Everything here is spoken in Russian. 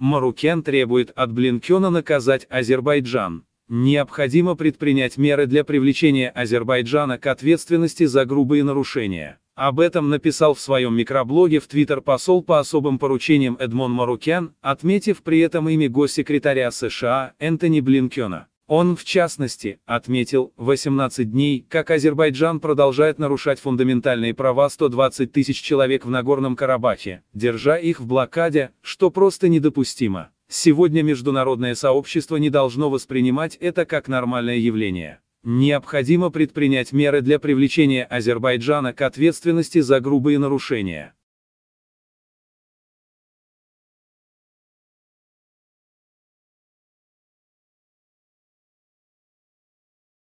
Марукен требует от Блинкена наказать Азербайджан. Необходимо предпринять меры для привлечения Азербайджана к ответственности за грубые нарушения. Об этом написал в своем микроблоге в Твиттер посол по особым поручениям Эдмон Марукен, отметив при этом имя госсекретаря США Энтони Блинкена. Он, в частности, отметил 18 дней, как Азербайджан продолжает нарушать фундаментальные права 120 тысяч человек в Нагорном Карабахе, держа их в блокаде, что просто недопустимо. Сегодня международное сообщество не должно воспринимать это как нормальное явление. Необходимо предпринять меры для привлечения Азербайджана к ответственности за грубые нарушения.